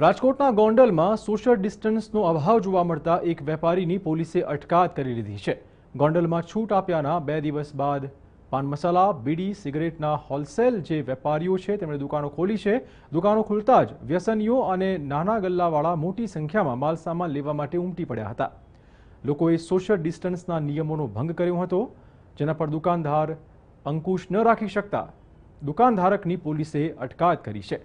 રાજકોટના ગોંડલમાં સોશિયલ ડિસ્ટન્સનો અભાવ જોવા મળતા એક વેપારીની પોલીસે અટકાત કરી લીધી છે ગોંડલમાં છૂટ આપ્યાના બે દિવસ બાદ પાન મસાલા બીડી સિગરેટના હોલસેલ જે વેપારીઓ છે તેમણે દુકાનો ખોલી છે દુકાનો ખુલતા જ વ્યસનીઓ અને નાના ગલ્લાવાળા મોટી સંખ્યામાં માલસામાન લેવા માટે ઉમટી પડ્યા હતા લોકોએ સોશિયલ ડિસ્ટન્સના નિયમોનો ભંગ કર્યો હતો જેના પર દુકાનદાર અંકુશ ન રાખી શકતા દુકાનધારકની પોલીસે અટકાયત કરી છે